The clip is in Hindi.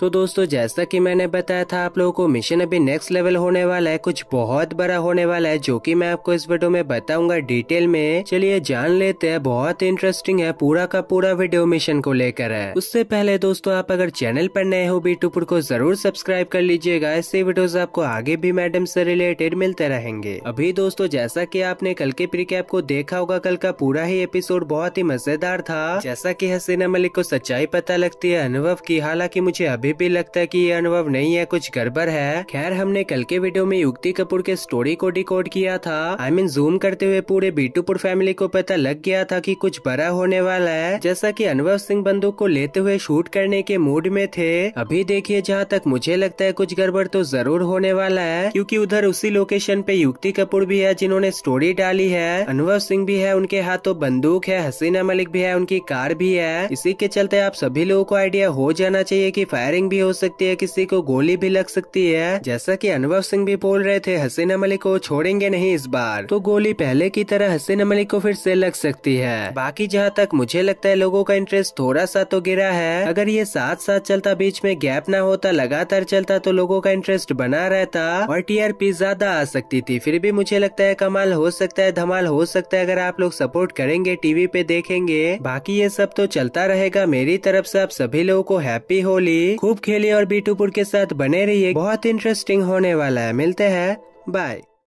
तो दोस्तों जैसा कि मैंने बताया था आप लोगों को मिशन अभी नेक्स्ट लेवल होने वाला है कुछ बहुत बड़ा होने वाला है जो कि मैं आपको इस वीडियो में बताऊंगा डिटेल में चलिए जान लेते हैं बहुत इंटरेस्टिंग है पूरा का पूरा वीडियो मिशन को लेकर है उससे पहले दोस्तों आप अगर चैनल पर नए हो बी को जरूर सब्सक्राइब कर लीजिएगा ऐसे वीडियो आपको आगे भी मैडम से रिलेटेड मिलते रहेंगे अभी दोस्तों जैसा की आपने कल के प्रीकैप को देखा होगा कल का पूरा ही एपिसोड बहुत ही मजेदार था जैसा की हसीना मलिक को सच्चाई पता लगती है अनुभव की हालांकि मुझे अभी अभी भी लगता है कि ये अनुभव नहीं है कुछ गड़बड़ है खैर हमने कल के वीडियो में युक्ति कपूर के स्टोरी को डिकोड किया था I I mean mean, zoom करते हुए पूरे बीटूपुर फैमिली को पता लग गया था की कुछ बड़ा होने वाला है जैसा की अनुभव सिंह बंदूक को लेते हुए शूट करने के मूड में थे अभी देखिए जहाँ तक मुझे लगता है कुछ गड़बड़ तो जरूर होने वाला है क्यूँकी उधर उसी लोकेशन पे युक्ति कपूर भी है जिन्होंने स्टोरी डाली है अनुभव सिंह भी है उनके हाथों बंदूक है हसीना मलिक भी है उनकी कार भी है इसी के चलते आप सभी लोगों को आइडिया हो जाना चाहिए की फायरिंग फायरिंग भी हो सकती है किसी को गोली भी लग सकती है जैसा की अनुभव सिंह भी बोल रहे थे हसीन मलिक को छोड़ेंगे नहीं इस बार तो गोली पहले की तरह हसीन मलिक को फिर से लग सकती है बाकी जहाँ तक मुझे लगता है लोगों का इंटरेस्ट थोड़ा सा तो गिरा है अगर ये साथ साथ चलता बीच में गैप ना होता लगातार चलता तो लोगों का इंटरेस्ट बना रहता और टी ज्यादा आ सकती थी फिर भी मुझे लगता है कमाल हो सकता है धमाल हो सकता है अगर आप लोग सपोर्ट करेंगे टीवी पे देखेंगे बाकी ये सब तो चलता रहेगा मेरी तरफ से आप सभी लोगों को हैप्पी होली खूब खेलिए और बीटूपुर के साथ बने रहिए बहुत इंटरेस्टिंग होने वाला है मिलते हैं बाय